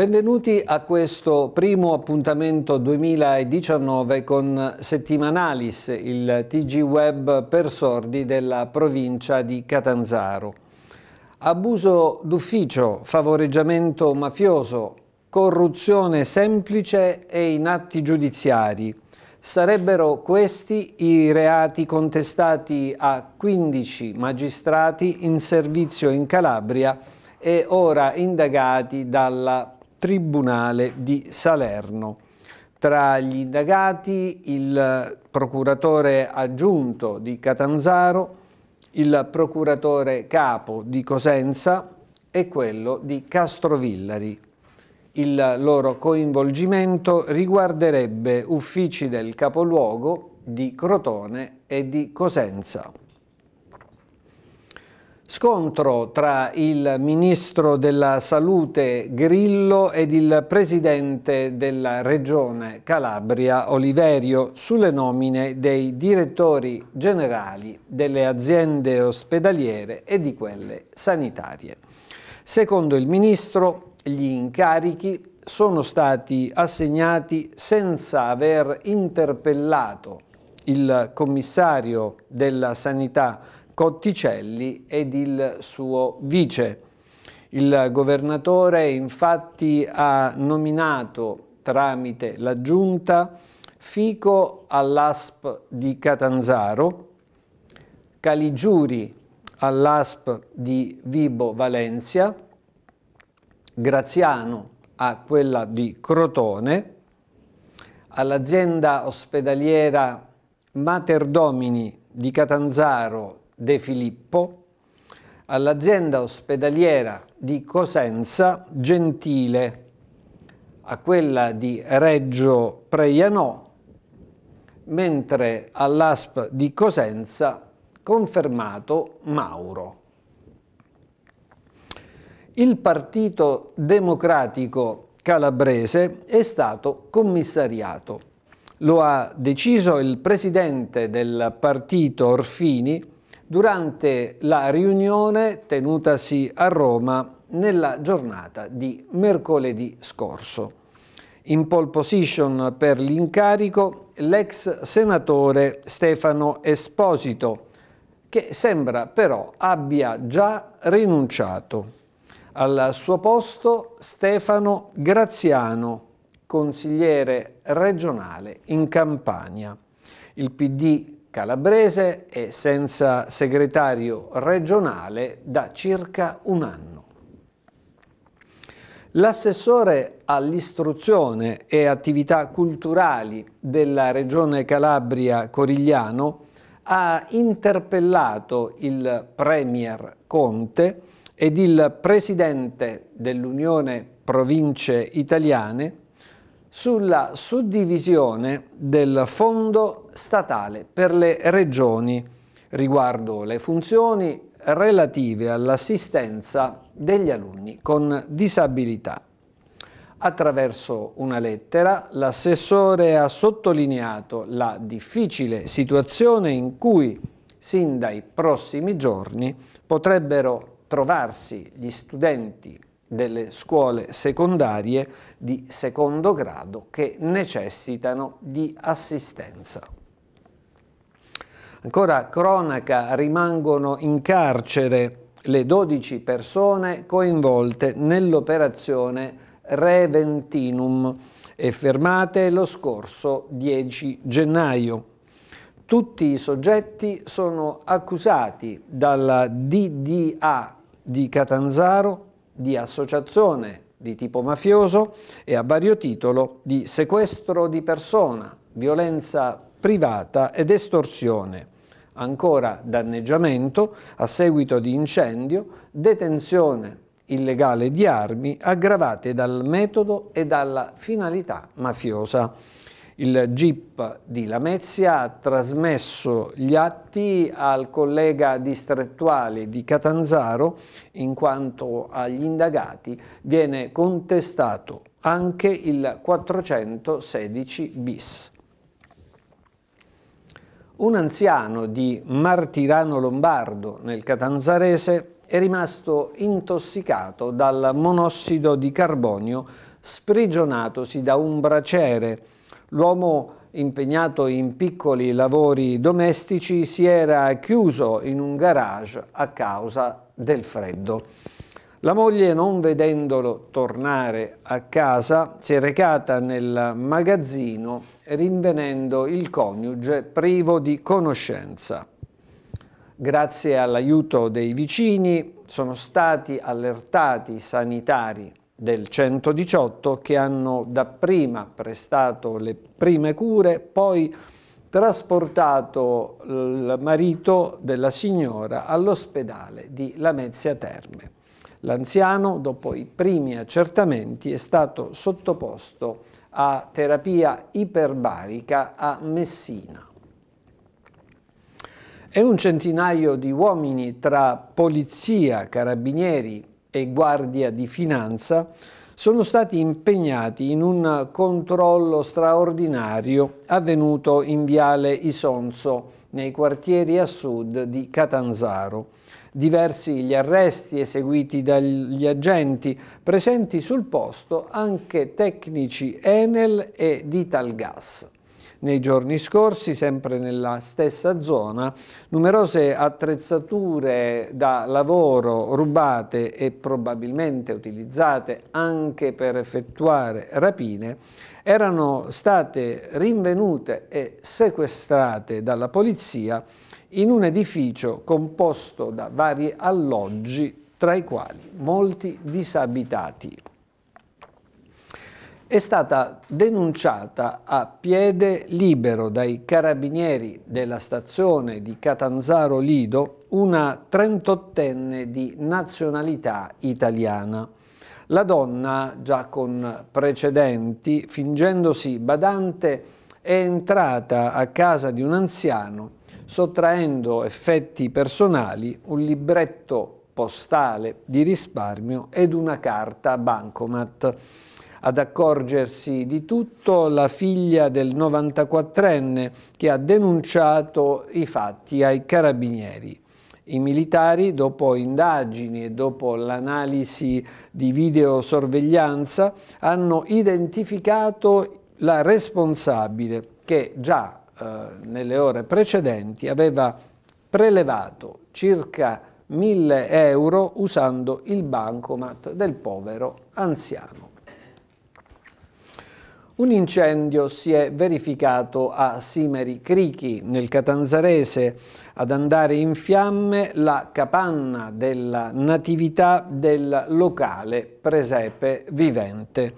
Benvenuti a questo primo appuntamento 2019 con Settimanalis, il TG web per sordi della provincia di Catanzaro. Abuso d'ufficio, favoreggiamento mafioso, corruzione semplice e in atti giudiziari. Sarebbero questi i reati contestati a 15 magistrati in servizio in Calabria e ora indagati dalla Tribunale di Salerno. Tra gli indagati il procuratore aggiunto di Catanzaro, il procuratore capo di Cosenza e quello di Castrovillari. Il loro coinvolgimento riguarderebbe uffici del capoluogo di Crotone e di Cosenza. Scontro tra il ministro della salute Grillo ed il presidente della regione Calabria Oliverio sulle nomine dei direttori generali delle aziende ospedaliere e di quelle sanitarie. Secondo il ministro, gli incarichi sono stati assegnati senza aver interpellato il commissario della sanità Cotticelli ed il suo vice. Il governatore infatti ha nominato tramite la giunta Fico all'ASP di Catanzaro, Caligiuri all'ASP di Vibo Valencia, Graziano a quella di Crotone, all'azienda ospedaliera Mater Domini di Catanzaro De Filippo, all'azienda ospedaliera di Cosenza Gentile, a quella di Reggio Preianò, mentre all'ASP di Cosenza confermato Mauro. Il Partito Democratico Calabrese è stato commissariato. Lo ha deciso il presidente del partito Orfini, durante la riunione tenutasi a Roma nella giornata di mercoledì scorso. In pole position per l'incarico l'ex senatore Stefano Esposito, che sembra però abbia già rinunciato. Al suo posto Stefano Graziano, consigliere regionale in Campania. Il PD calabrese e senza segretario regionale da circa un anno. L'assessore all'istruzione e attività culturali della regione Calabria Corigliano ha interpellato il Premier Conte ed il Presidente dell'Unione Province Italiane sulla suddivisione del fondo statale per le regioni riguardo le funzioni relative all'assistenza degli alunni con disabilità. Attraverso una lettera l'assessore ha sottolineato la difficile situazione in cui sin dai prossimi giorni potrebbero trovarsi gli studenti delle scuole secondarie di secondo grado che necessitano di assistenza. Ancora cronaca, rimangono in carcere le 12 persone coinvolte nell'operazione Reventinum e fermate lo scorso 10 gennaio. Tutti i soggetti sono accusati dalla DDA di Catanzaro di associazione di tipo mafioso e a vario titolo di sequestro di persona, violenza privata ed estorsione, ancora danneggiamento a seguito di incendio, detenzione illegale di armi aggravate dal metodo e dalla finalità mafiosa. Il GIP di Lamezia ha trasmesso gli atti al collega distrettuale di Catanzaro in quanto agli indagati viene contestato anche il 416 bis. Un anziano di Martirano Lombardo nel Catanzarese è rimasto intossicato dal monossido di carbonio sprigionatosi da un braciere L'uomo impegnato in piccoli lavori domestici si era chiuso in un garage a causa del freddo. La moglie, non vedendolo tornare a casa, si è recata nel magazzino rinvenendo il coniuge privo di conoscenza. Grazie all'aiuto dei vicini sono stati allertati i sanitari del 118 che hanno dapprima prestato le prime cure, poi trasportato il marito della signora all'ospedale di Lamezia Terme. L'anziano, dopo i primi accertamenti, è stato sottoposto a terapia iperbarica a Messina. E un centinaio di uomini tra polizia, carabinieri, e Guardia di Finanza sono stati impegnati in un controllo straordinario avvenuto in Viale Isonzo, nei quartieri a sud di Catanzaro. Diversi gli arresti eseguiti dagli agenti, presenti sul posto anche tecnici Enel ed Italgas. Nei giorni scorsi, sempre nella stessa zona, numerose attrezzature da lavoro rubate e probabilmente utilizzate anche per effettuare rapine erano state rinvenute e sequestrate dalla polizia in un edificio composto da vari alloggi tra i quali molti disabitati è stata denunciata a piede libero dai carabinieri della stazione di Catanzaro Lido una 38enne di nazionalità italiana. La donna, già con precedenti, fingendosi badante, è entrata a casa di un anziano sottraendo effetti personali, un libretto postale di risparmio ed una carta bancomat ad accorgersi di tutto la figlia del 94enne che ha denunciato i fatti ai carabinieri. I militari, dopo indagini e dopo l'analisi di videosorveglianza, hanno identificato la responsabile che già eh, nelle ore precedenti aveva prelevato circa 1000 euro usando il bancomat del povero anziano. Un incendio si è verificato a Simeri Crichi, nel Catanzarese, ad andare in fiamme la capanna della natività del locale presepe vivente.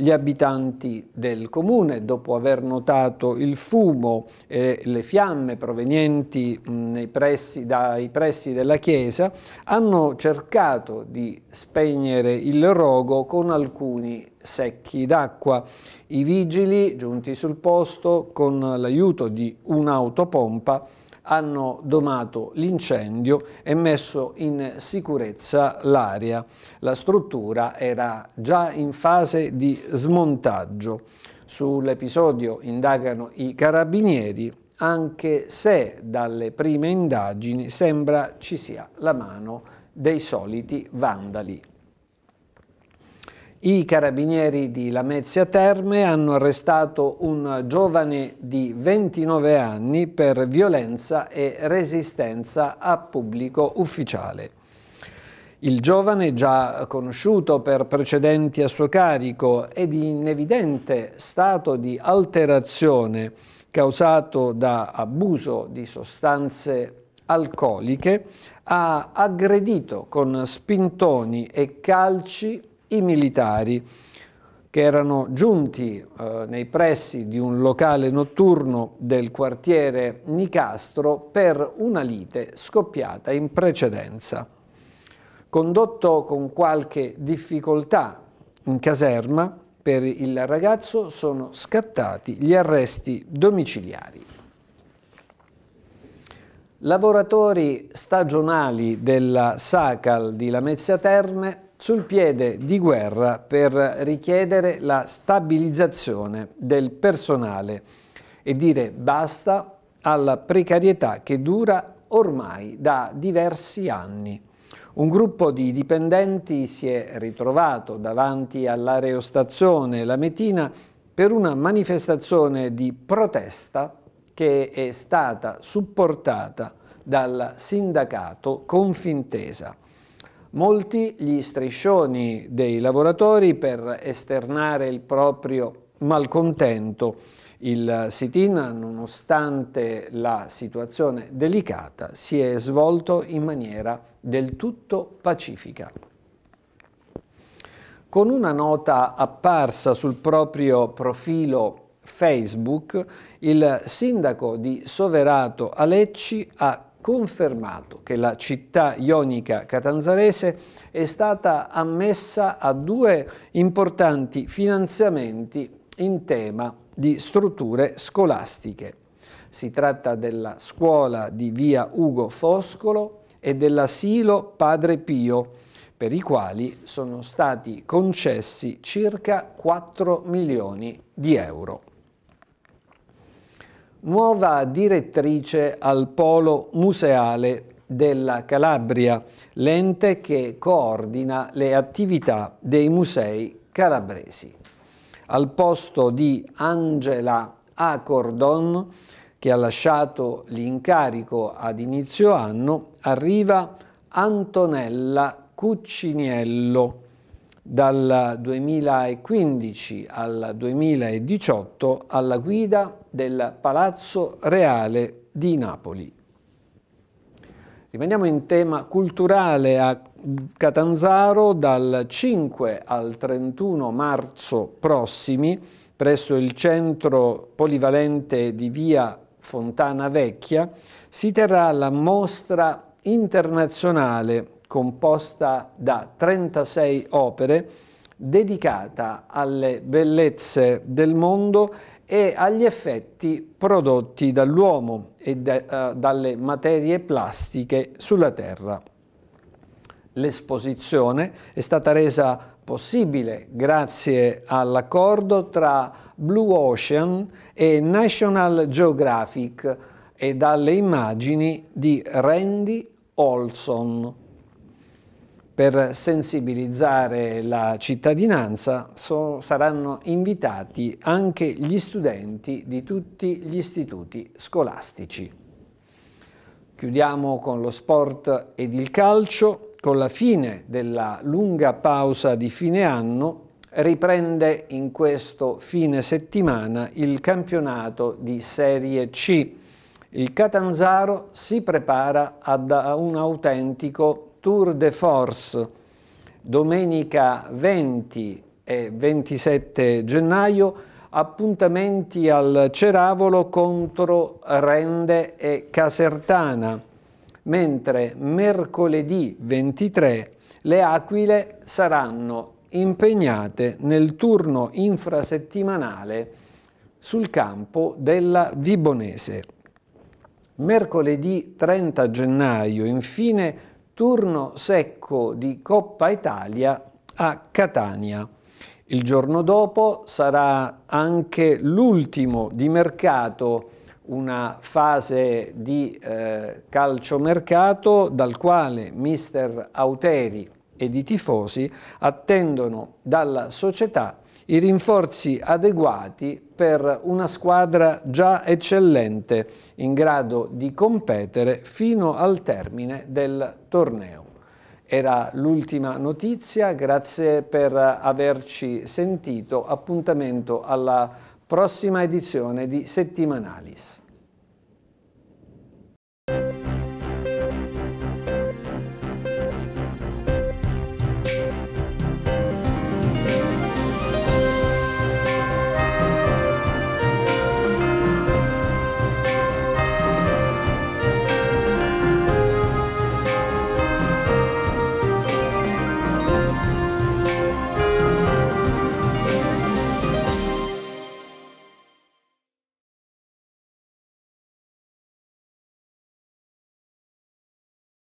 Gli abitanti del comune, dopo aver notato il fumo e le fiamme provenienti pressi, dai pressi della chiesa, hanno cercato di spegnere il rogo con alcuni secchi d'acqua. I vigili, giunti sul posto, con l'aiuto di un'autopompa, hanno domato l'incendio e messo in sicurezza l'area. La struttura era già in fase di smontaggio. Sull'episodio indagano i carabinieri, anche se dalle prime indagini sembra ci sia la mano dei soliti vandali. I carabinieri di Lamezia Terme hanno arrestato un giovane di 29 anni per violenza e resistenza a pubblico ufficiale. Il giovane, già conosciuto per precedenti a suo carico ed in evidente stato di alterazione causato da abuso di sostanze alcoliche, ha aggredito con spintoni e calci i militari che erano giunti eh, nei pressi di un locale notturno del quartiere Nicastro per una lite scoppiata in precedenza. Condotto con qualche difficoltà in caserma, per il ragazzo sono scattati gli arresti domiciliari. Lavoratori stagionali della SACAL di Lamezia Terme sul piede di guerra per richiedere la stabilizzazione del personale e dire basta alla precarietà che dura ormai da diversi anni. Un gruppo di dipendenti si è ritrovato davanti all'aerostazione La Metina per una manifestazione di protesta che è stata supportata dal sindacato Confintesa molti gli striscioni dei lavoratori per esternare il proprio malcontento. Il sit-in, nonostante la situazione delicata, si è svolto in maniera del tutto pacifica. Con una nota apparsa sul proprio profilo Facebook, il sindaco di Soverato Alecci ha confermato che la città ionica catanzarese è stata ammessa a due importanti finanziamenti in tema di strutture scolastiche. Si tratta della scuola di via Ugo Foscolo e dell'asilo Padre Pio, per i quali sono stati concessi circa 4 milioni di euro nuova direttrice al Polo Museale della Calabria, l'ente che coordina le attività dei musei calabresi. Al posto di Angela Acordon, che ha lasciato l'incarico ad inizio anno, arriva Antonella Cucciniello, dal 2015 al 2018 alla guida del Palazzo Reale di Napoli. Rimaniamo in tema culturale a Catanzaro dal 5 al 31 marzo prossimi presso il centro polivalente di via Fontana Vecchia si terrà la mostra internazionale composta da 36 opere, dedicata alle bellezze del mondo e agli effetti prodotti dall'uomo e da, uh, dalle materie plastiche sulla Terra. L'esposizione è stata resa possibile grazie all'accordo tra Blue Ocean e National Geographic e dalle immagini di Randy Olson per sensibilizzare la cittadinanza so, saranno invitati anche gli studenti di tutti gli istituti scolastici. Chiudiamo con lo sport ed il calcio. Con la fine della lunga pausa di fine anno riprende in questo fine settimana il campionato di Serie C. Il Catanzaro si prepara ad un autentico Tour de Force domenica 20 e 27 gennaio appuntamenti al Ceravolo contro Rende e Casertana, mentre mercoledì 23 le Aquile saranno impegnate nel turno infrasettimanale sul campo della Vibonese. Mercoledì 30 gennaio, infine, turno secco di Coppa Italia a Catania. Il giorno dopo sarà anche l'ultimo di mercato, una fase di eh, calciomercato dal quale mister Auteri ed i tifosi attendono dalla società i rinforzi adeguati per una squadra già eccellente in grado di competere fino al termine del torneo. Era l'ultima notizia, grazie per averci sentito, appuntamento alla prossima edizione di Settimanalis.